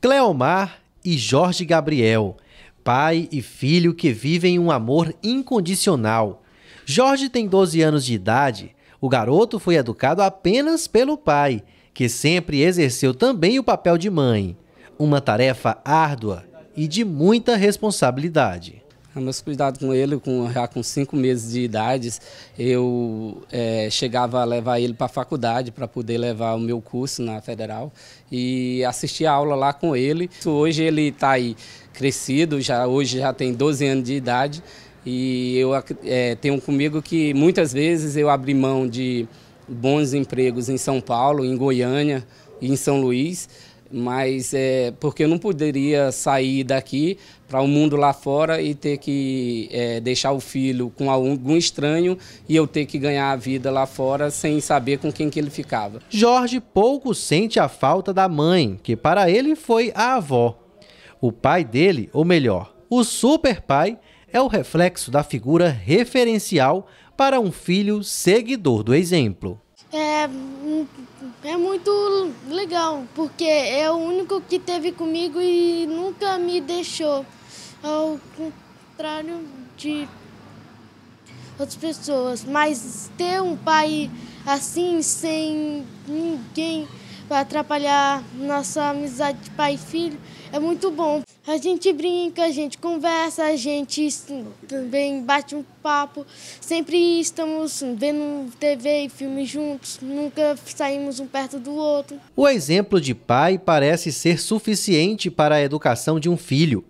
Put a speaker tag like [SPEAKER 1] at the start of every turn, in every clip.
[SPEAKER 1] Cleomar e Jorge Gabriel, pai e filho que vivem um amor incondicional. Jorge tem 12 anos de idade. O garoto foi educado apenas pelo pai, que sempre exerceu também o papel de mãe. Uma tarefa árdua e de muita responsabilidade meus
[SPEAKER 2] cuidados com ele, com, já com cinco meses de idade, eu é, chegava a levar ele para a faculdade para poder levar o meu curso na Federal e assistir a aula lá com ele. Hoje ele está aí crescido, já, hoje já tem 12 anos de idade e eu é, tenho comigo que muitas vezes eu abri mão de bons empregos em São Paulo, em Goiânia e em São Luís mas é porque eu não poderia sair daqui para o um mundo lá fora e ter que é, deixar o filho com algum estranho e eu ter que ganhar a vida lá fora sem saber com quem que ele ficava.
[SPEAKER 1] Jorge pouco sente a falta da mãe, que para ele foi a avó. O pai dele, ou melhor, o super pai, é o reflexo da figura referencial para um filho seguidor do exemplo.
[SPEAKER 3] É é muito legal, porque é o único que teve comigo e nunca me deixou. Ao contrário de outras pessoas. Mas ter um pai assim, sem ninguém para atrapalhar nossa amizade de pai e filho, é muito bom. A gente brinca, a gente conversa, a gente também bate um papo. Sempre estamos vendo TV e filmes juntos, nunca saímos um perto do outro.
[SPEAKER 1] O exemplo de pai parece ser suficiente para a educação de um filho.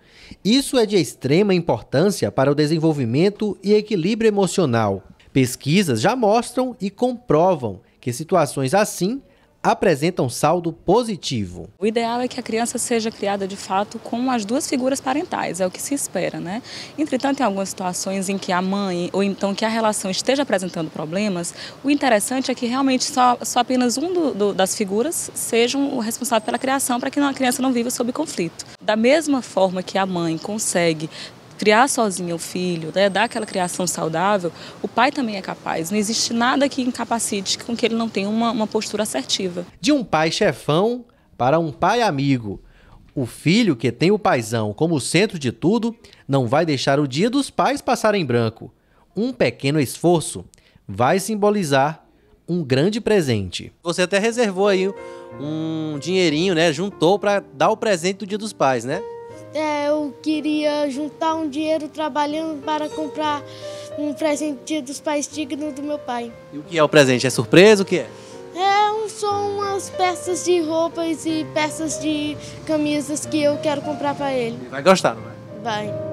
[SPEAKER 1] Isso é de extrema importância para o desenvolvimento e equilíbrio emocional. Pesquisas já mostram e comprovam que situações assim apresentam saldo positivo.
[SPEAKER 4] O ideal é que a criança seja criada de fato com as duas figuras parentais, é o que se espera, né? Entretanto, em algumas situações em que a mãe ou então que a relação esteja apresentando problemas, o interessante é que realmente só, só apenas um do, do, das figuras sejam o responsável pela criação para que a criança não viva sob conflito. Da mesma forma que a mãe consegue criar sozinho o filho, né, dar aquela criação saudável, o pai também é capaz. Não existe nada que incapacite com que ele não tenha uma, uma postura assertiva.
[SPEAKER 1] De um pai chefão para um pai amigo. O filho que tem o paizão como centro de tudo não vai deixar o dia dos pais passar em branco. Um pequeno esforço vai simbolizar um grande presente. Você até reservou aí um dinheirinho, né? Juntou para dar o presente do Dia dos Pais, né?
[SPEAKER 3] é, eu queria juntar um dinheiro trabalhando para comprar um presente dos pais dignos do meu pai. E o
[SPEAKER 1] que é o presente? É surpresa? O que é?
[SPEAKER 3] É, um, são umas peças de roupas e peças de camisas que eu quero comprar para ele.
[SPEAKER 1] Vai gostar, não vai?
[SPEAKER 3] Vai.